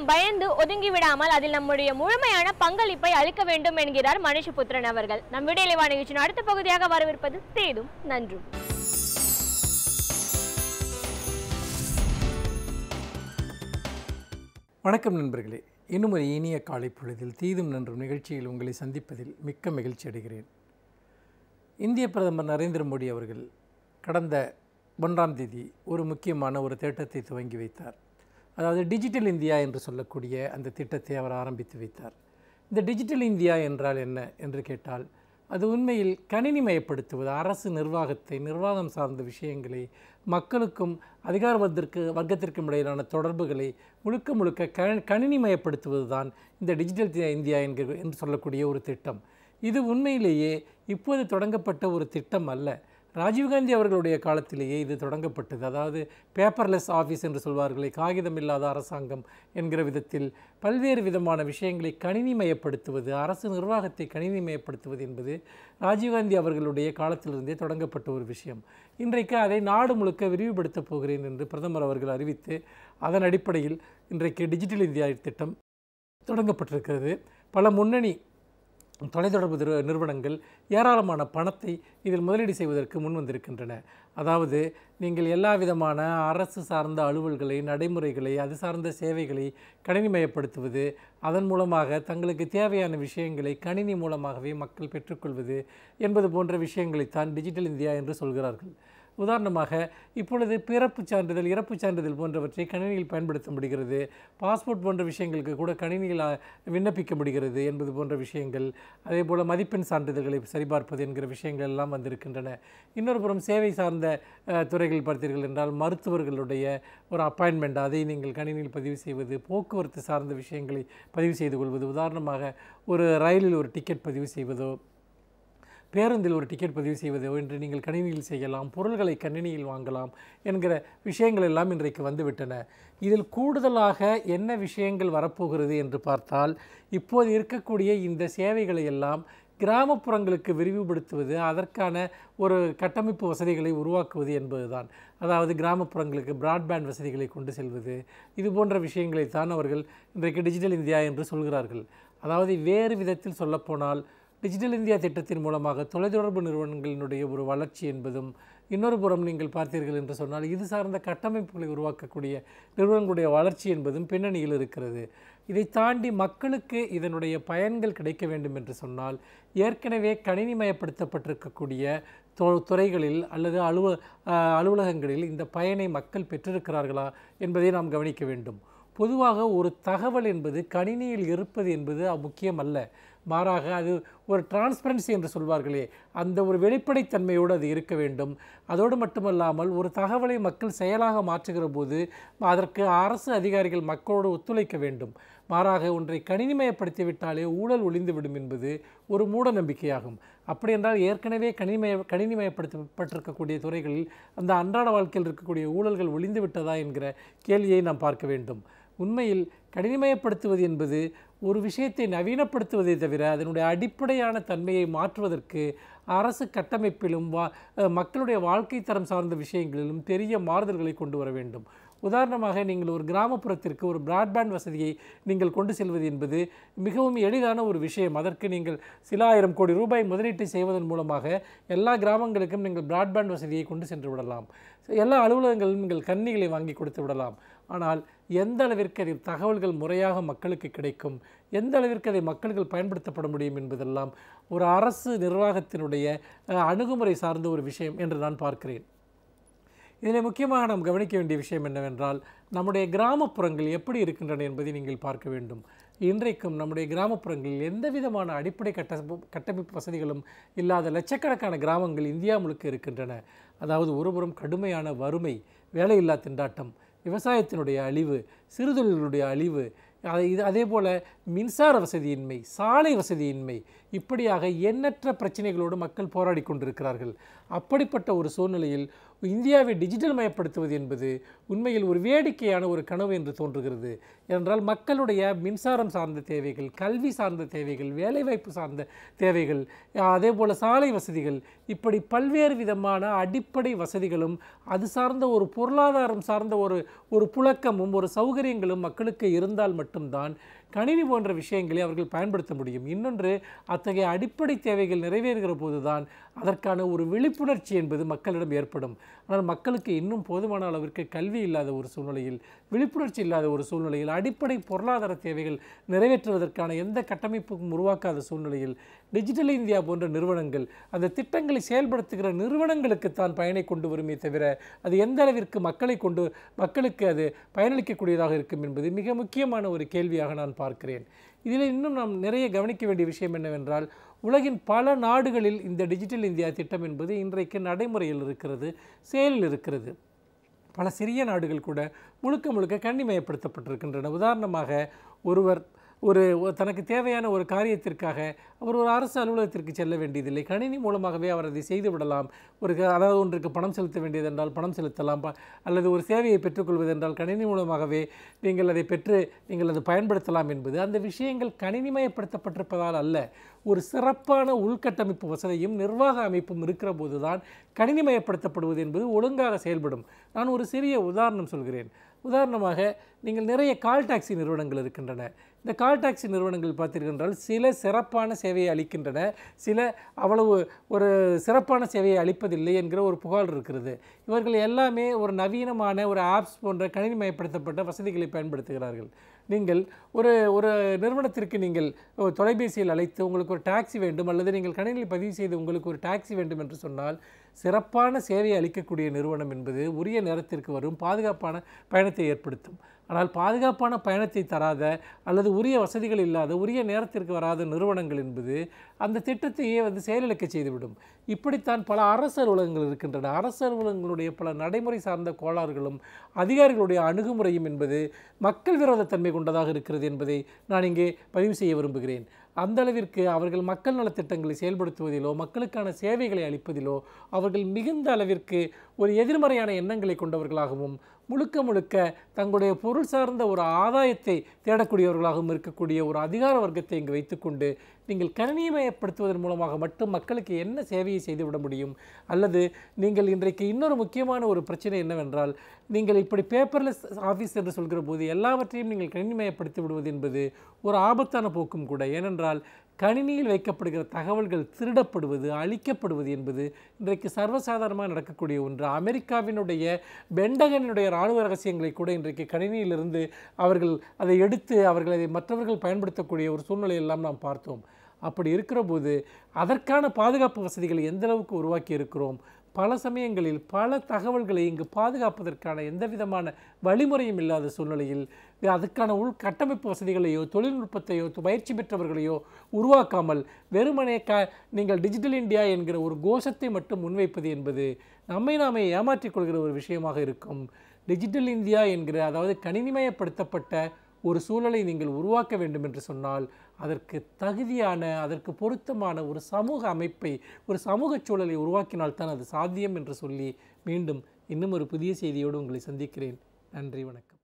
நாம் பயந்து ஒதுங்கி விடாமல் அதில் நம்முடைய முழுமையான பங்களிப்பை அளிக்க வேண்டும் என்கிறார் புத்திரன் அவர்கள் நம் விடையிலைவா நிகழ்ச்சியின் அடுத்த பகுதியாக வரவிருப்பது தேடும் நன்றும் வணக்கம் நண்பர்களே இன்னும் ஒரு இனிய காலை பொழுதில் தீதும் நன்றும் நிகழ்ச்சியில் உங்களை சந்திப்பதில் மிக்க மகிழ்ச்சி அடைகிறேன் இந்திய பிரதமர் நரேந்திர மோடி அவர்கள் கடந்த ஒன்றாம் தேதி ஒரு முக்கியமான ஒரு தேட்டத்தை துவங்கி வைத்தார் அதாவது டிஜிட்டல் இந்தியா என்று சொல்லக்கூடிய அந்த திட்டத்தை அவர் ஆரம்பித்து வைத்தார் இந்த டிஜிட்டல் இந்தியா என்றால் என்ன என்று கேட்டால் அது உண்மையில் கணினிமயப்படுத்துவது அரசு நிர்வாகத்தை நிர்வாகம் சார்ந்த விஷயங்களை மக்களுக்கும் அதிகார வர்க்கத்திற்கு வர்க்கத்திற்கும் இடையிலான தொடர்புகளை முழுக்க முழுக்க க கணினிமயப்படுத்துவது தான் இந்த டிஜிட்டல் இந்தியா என்கிற என்று சொல்லக்கூடிய ஒரு திட்டம் இது உண்மையிலேயே இப்போது தொடங்கப்பட்ட ஒரு திட்டம் அல்ல ராஜீவ்காந்தி அவர்களுடைய காலத்திலேயே இது தொடங்கப்பட்டது அதாவது பேப்பர்லெஸ் ஆஃபீஸ் என்று சொல்வார்களே காகிதம் இல்லாத அரசாங்கம் என்கிற விதத்தில் பல்வேறு விதமான விஷயங்களை கணினிமயப்படுத்துவது அரசு நிர்வாகத்தை கணினிமயப்படுத்துவது என்பது ராஜீவ்காந்தி அவர்களுடைய காலத்திலிருந்தே தொடங்கப்பட்ட ஒரு விஷயம் இன்றைக்கு அதை நாடு முழுக்க விரிவுபடுத்தப் போகிறேன் என்று பிரதமர் அவர்கள் அறிவித்து அதன் அடிப்படையில் இன்றைக்கு டிஜிட்டல் இந்தியா திட்டம் தொடங்கப்பட்டிருக்கிறது பல முன்னணி தொலைத்தொடர்பு நிறுவனங்கள் ஏராளமான பணத்தை இதில் முதலீடு செய்வதற்கு முன் வந்திருக்கின்றன அதாவது நீங்கள் எல்லா விதமான அரசு சார்ந்த அலுவல்களை நடைமுறைகளை அது சார்ந்த சேவைகளை கணினிமயப்படுத்துவது அதன் மூலமாக தங்களுக்கு தேவையான விஷயங்களை கணினி மூலமாகவே மக்கள் பெற்றுக்கொள்வது என்பது போன்ற விஷயங்களைத்தான் டிஜிட்டல் இந்தியா என்று சொல்கிறார்கள் உதாரணமாக இப்பொழுது பிறப்பு சான்றிதழ் இறப்பு சான்றிதழ் போன்றவற்றை கணினியில் பயன்படுத்த முடிகிறது பாஸ்போர்ட் போன்ற விஷயங்களுக்கு கூட கணினியில் விண்ணப்பிக்க முடிகிறது என்பது போன்ற விஷயங்கள் அதே போல் மதிப்பெண் சான்றிதழ்களை சரிபார்ப்பது என்கிற விஷயங்கள் எல்லாம் வந்திருக்கின்றன இன்னொரு புறம் சேவை சார்ந்த துறைகள் பார்த்தீர்கள் என்றால் மருத்துவர்களுடைய ஒரு அப்பாயின்மெண்ட் அதை நீங்கள் கணினியில் பதிவு செய்வது போக்குவரத்து சார்ந்த விஷயங்களை பதிவு செய்து கொள்வது உதாரணமாக ஒரு ரயிலில் ஒரு டிக்கெட் பதிவு செய்வதோ பேருந்தில் ஒரு டிக்கெட் பதிவு செய்வது என்று நீங்கள் கணினியில் செய்யலாம் பொருள்களை கணினியில் வாங்கலாம் என்கிற விஷயங்கள் எல்லாம் இன்றைக்கு வந்துவிட்டன இதில் கூடுதலாக என்ன விஷயங்கள் வரப்போகிறது என்று பார்த்தால் இப்போது இருக்கக்கூடிய இந்த சேவைகளை எல்லாம் கிராமப்புறங்களுக்கு விரிவுபடுத்துவது அதற்கான ஒரு கட்டமைப்பு வசதிகளை உருவாக்குவது என்பதுதான் அதாவது கிராமப்புறங்களுக்கு பிராட்பேண்ட் வசதிகளை கொண்டு செல்வது இது போன்ற விஷயங்களைத்தான் அவர்கள் இன்றைக்கு டிஜிட்டல் இந்தியா என்று சொல்கிறார்கள் அதாவது வேறு விதத்தில் சொல்லப்போனால் டிஜிட்டல் இந்தியா திட்டத்தின் மூலமாக தொலைத்தொடர்பு நிறுவனங்களினுடைய ஒரு வளர்ச்சி என்பதும் இன்னொரு புறம் நீங்கள் பார்த்தீர்கள் என்று சொன்னால் இது சார்ந்த கட்டமைப்புகளை உருவாக்கக்கூடிய நிறுவனங்களுடைய வளர்ச்சி என்பதும் பின்னணியில் இருக்கிறது இதை தாண்டி மக்களுக்கு இதனுடைய பயன்கள் கிடைக்க வேண்டும் என்று சொன்னால் ஏற்கனவே கணினிமயப்படுத்தப்பட்டிருக்கக்கூடிய துறைகளில் அல்லது அலுவ அலுவலகங்களில் இந்த பயனை மக்கள் பெற்றிருக்கிறார்களா என்பதை நாம் கவனிக்க வேண்டும் பொதுவாக ஒரு தகவல் என்பது கணினியில் இருப்பது என்பது முக்கியமல்ல மாறாக அது ஒரு டிரான்ஸ்பரன்சி என்று சொல்வார்களே அந்த ஒரு வெளிப்படைத்தன்மையோடு அது இருக்க வேண்டும் அதோடு மட்டுமல்லாமல் ஒரு தகவலை மக்கள் செயலாக மாற்றுகிற போது அதற்கு அரசு அதிகாரிகள் மக்களோடு ஒத்துழைக்க வேண்டும் மாறாக ஒன்றை கணினிமயப்படுத்திவிட்டாலே ஊழல் ஒளிந்துவிடும் என்பது ஒரு மூட நம்பிக்கையாகும் அப்படி என்றால் ஏற்கனவே கணினிமய கணினிமயப்படுத்தப்பட்டிருக்கக்கூடிய துறைகளில் அந்த அன்றாட வாழ்க்கையில் இருக்கக்கூடிய ஊழல்கள் ஒளிந்து விட்டதா என்கிற கேள்வியை நாம் பார்க்க வேண்டும் உண்மையில் கடினமயப்படுத்துவது என்பது ஒரு விஷயத்தை நவீனப்படுத்துவதை தவிர அதனுடைய அடிப்படையான தன்மையை மாற்றுவதற்கு அரசு கட்டமைப்பிலும் வா மக்களுடைய வாழ்க்கை தரம் சார்ந்த விஷயங்களிலும் பெரிய மாறுதல்களை கொண்டு வர வேண்டும் உதாரணமாக நீங்கள் ஒரு கிராமப்புறத்திற்கு ஒரு பிராட்பேண்ட் வசதியை நீங்கள் கொண்டு செல்வது என்பது மிகவும் எளிதான ஒரு விஷயம் அதற்கு நீங்கள் சில ஆயிரம் கோடி ரூபாய் முதலீட்டை செய்வதன் மூலமாக எல்லா கிராமங்களுக்கும் நீங்கள் பிராட்பேண்ட் வசதியை கொண்டு சென்று விடலாம் எல்லா அலுவலகங்களும் நீங்கள் கண்ணிகளை வாங்கி கொடுத்து விடலாம் ஆனால் எந்த அளவிற்கு அதில் தகவல்கள் முறையாக மக்களுக்கு கிடைக்கும் எந்த அளவிற்கு அதை மக்கள்கள் பயன்படுத்தப்பட முடியும் என்பதெல்லாம் ஒரு அரசு நிர்வாகத்தினுடைய அணுகுமுறை சார்ந்த ஒரு விஷயம் என்று நான் பார்க்கிறேன் இதில் முக்கியமாக நாம் கவனிக்க வேண்டிய விஷயம் என்னவென்றால் நம்முடைய கிராமப்புறங்கள் எப்படி இருக்கின்றன என்பதை நீங்கள் பார்க்க வேண்டும் இன்றைக்கும் நம்முடைய கிராமப்புறங்களில் எந்த விதமான அடிப்படை கட்ட கட்டமைப்பு வசதிகளும் இல்லாத லட்சக்கணக்கான கிராமங்கள் இந்தியா முழுக்க இருக்கின்றன அதாவது ஒருபுறம் கடுமையான வறுமை வேலையில்லா திண்டாட்டம் விவசாயத்தினுடைய அழிவு சிறுதொழில்களுடைய அழிவு அதை இது அதே போல் மின்சார வசதியின்மை சாலை வசதியின்மை இப்படியாக எண்ணற்ற பிரச்சனைகளோடு மக்கள் போராடி கொண்டிருக்கிறார்கள் அப்படிப்பட்ட ஒரு சூழ்நிலையில் இந்தியாவை டிஜிட்டல் மயப்படுத்துவது என்பது உண்மையில் ஒரு வேடிக்கையான ஒரு கனவு என்று தோன்றுகிறது என்றால் மக்களுடைய மின்சாரம் சார்ந்த தேவைகள் கல்வி சார்ந்த தேவைகள் வேலைவாய்ப்பு சார்ந்த தேவைகள் அதே போல் சாலை வசதிகள் இப்படி பல்வேறு விதமான அடிப்படை வசதிகளும் அது சார்ந்த ஒரு பொருளாதாரம் சார்ந்த ஒரு ஒரு புழக்கமும் ஒரு சௌகரியங்களும் மக்களுக்கு இருந்தால் மட்டும்தான் கணினி போன்ற விஷயங்களை அவர்கள் பயன்படுத்த முடியும் இன்னொன்று அத்தகைய அடிப்படை தேவைகள் நிறைவேறுகிற போதுதான் அதற்கான ஒரு விழிப்புணர்ச்சி என்பது மக்களிடம் ஏற்படும் ஆனால் மக்களுக்கு இன்னும் போதுமான அளவிற்கு கல்வி இல்லாத ஒரு சூழ்நிலையில் விழிப்புணர்ச்சி இல்லாத ஒரு சூழ்நிலையில் அடிப்படை பொருளாதார தேவைகள் நிறைவேற்றுவதற்கான எந்த கட்டமைப்புக்கும் உருவாக்காத சூழ்நிலையில் டிஜிட்டல் இந்தியா போன்ற நிறுவனங்கள் அந்த திட்டங்களை செயல்படுத்துகிற நிறுவனங்களுக்கு தான் பயனை கொண்டு வருமே தவிர அது எந்த அளவிற்கு மக்களை கொண்டு மக்களுக்கு அது பயனளிக்கக்கூடியதாக இருக்கும் என்பது மிக முக்கியமான ஒரு கேள்வியாக நான் பார்க்கிறேன் இதில் இன்னும் நாம் நிறைய கவனிக்க வேண்டிய விஷயம் என்னவென்றால் உலகின் பல நாடுகளில் இந்த டிஜிட்டல் இந்தியா திட்டம் என்பது இன்றைக்கு நடைமுறையில் இருக்கிறது செயலில் இருக்கிறது பல சிறிய நாடுகள் கூட முழுக்க முழுக்க கண்ணிமயப்படுத்தப்பட்டிருக்கின்றன உதாரணமாக ஒருவர் ஒரு தனக்கு தேவையான ஒரு காரியத்திற்காக அவர் ஒரு அரசு அலுவலகத்திற்கு செல்ல வேண்டியதில்லை கணினி மூலமாகவே அவர் அதை செய்து விடலாம் ஒரு அதாவது ஒன்றுக்கு பணம் செலுத்த வேண்டியதென்றால் பணம் செலுத்தலாம் அல்லது ஒரு சேவையை பெற்றுக்கொள்வதென்றால் கணினி மூலமாகவே நீங்கள் அதை பெற்று நீங்கள் அதை பயன்படுத்தலாம் என்பது அந்த விஷயங்கள் கணினிமயப்படுத்தப்பட்டிருப்பதால் அல்ல ஒரு சிறப்பான உள்கட்டமைப்பு வசதியும் நிர்வாக அமைப்பும் இருக்கிற போதுதான் கணினிமயப்படுத்தப்படுவது என்பது ஒழுங்காக செயல்படும் நான் ஒரு சிறிய உதாரணம் சொல்கிறேன் உதாரணமாக நீங்கள் நிறைய கால் டாக்ஸி நிறுவனங்கள் இருக்கின்றன இந்த கால் டாக்ஸி நிறுவனங்கள் பார்த்திருக்கின்றால் சில சிறப்பான சேவையை அளிக்கின்றன சில அவ்வளவு ஒரு சிறப்பான சேவையை அளிப்பதில்லை என்கிற ஒரு புகார் இருக்கிறது இவர்கள் எல்லாமே ஒரு நவீனமான ஒரு ஆப்ஸ் போன்ற கணினிமயப்படுத்தப்பட்ட வசதிகளை பயன்படுத்துகிறார்கள் நீங்கள் ஒரு ஒரு நிறுவனத்திற்கு நீங்கள் தொலைபேசியில் அழைத்து உங்களுக்கு ஒரு டாக்ஸி வேண்டும் அல்லது நீங்கள் கணினியில் பதிவு செய்து உங்களுக்கு ஒரு டாக்ஸி வேண்டும் என்று சொன்னால் சிறப்பான சேவையை அளிக்கக்கூடிய நிறுவனம் என்பது உரிய நேரத்திற்கு வரும் பாதுகாப்பான பயணத்தை ஏற்படுத்தும் ஆனால் பாதுகாப்பான பயணத்தை தராத அல்லது உரிய வசதிகள் இல்லாத உரிய நேரத்திற்கு வராத நிறுவனங்கள் என்பது அந்த திட்டத்தையே வந்து செயலிழக்க செய்துவிடும் இப்படித்தான் பல அரசு அலுவலகங்கள் இருக்கின்றன அரசு அலுவலகங்களுடைய பல நடைமுறை சார்ந்த கோளாறுகளும் அதிகாரிகளுடைய அணுகுமுறையும் என்பது மக்கள் விரோதத்தன்மை கொண்டதாக இருக்கிறது என்பதை நான் இங்கே பதிவு செய்ய விரும்புகிறேன் அந்தளவிற்கு அவர்கள் மக்கள் நலத்திட்டங்களை செயல்படுத்துவதிலோ மக்களுக்கான சேவைகளை அளிப்பதிலோ அவர்கள் மிகுந்த அளவிற்கு ஒரு எதிர்மறையான எண்ணங்களை கொண்டவர்களாகவும் முழுக்க முழுக்க தங்களுடைய பொருள் சார்ந்த ஒரு ஆதாயத்தை தேடக்கூடியவர்களாகவும் இருக்கக்கூடிய ஒரு அதிகார வர்க்கத்தை இங்கு வைத்துக்கொண்டு நீங்கள் கணினிமயப்படுத்துவதன் மூலமாக மட்டும் மக்களுக்கு என்ன சேவையை செய்துவிட முடியும் அல்லது நீங்கள் இன்றைக்கு இன்னொரு முக்கியமான ஒரு பிரச்சனை என்னவென்றால் நீங்கள் இப்படி பேப்பர்லெஸ் ஆஃபீஸ் என்று சொல்கிற போது எல்லாவற்றையும் நீங்கள் கணினிமயப்படுத்தி விடுவது என்பது ஒரு ஆபத்தான போக்கும் கூட ஏனென்றால் கணினியில் வைக்கப்படுகிற தகவல்கள் திருடப்படுவது அழிக்கப்படுவது என்பது இன்றைக்கு சர்வசாதாரணமாக நடக்கக்கூடிய ஒன்று அமெரிக்காவினுடைய பெண்டகனுடைய இராணுவ ரகசியங்களை கூட இன்றைக்கு கணினியிலிருந்து அவர்கள் அதை எடுத்து அவர்கள் அதை மற்றவர்கள் பயன்படுத்தக்கூடிய ஒரு சூழ்நிலையெல்லாம் நாம் பார்த்தோம் அப்படி இருக்கிற போது அதற்கான பாதுகாப்பு வசதிகளை எந்தளவுக்கு உருவாக்கி இருக்கிறோம் பல சமயங்களில் பல தகவல்களை இங்கு பாதுகாப்பதற்கான எந்த விதமான வழிமுறையும் இல்லாத சூழ்நிலையில் அதுக்கான உள்கட்டமைப்பு வசதிகளையோ தொழில்நுட்பத்தையோ பயிற்சி பெற்றவர்களையோ உருவாக்காமல் வெறுமனே க நீங்கள் டிஜிட்டல் இந்தியா என்கிற ஒரு கோஷத்தை மட்டும் முன்வைப்பது என்பது நம்மை நாமே ஏமாற்றிக்கொள்கிற ஒரு விஷயமாக இருக்கும் டிஜிட்டல் இந்தியா என்கிற அதாவது கணினிமயப்படுத்தப்பட்ட ஒரு சூழலை நீங்கள் உருவாக்க வேண்டும் என்று சொன்னால் அதற்கு தகுதியான அதற்கு பொருத்தமான ஒரு சமூக அமைப்பை ஒரு சமூக சூழலை உருவாக்கினால்தான் அது சாத்தியம் என்று சொல்லி மீண்டும் இன்னும் ஒரு புதிய செய்தியோடு உங்களை சந்திக்கிறேன் நன்றி வணக்கம்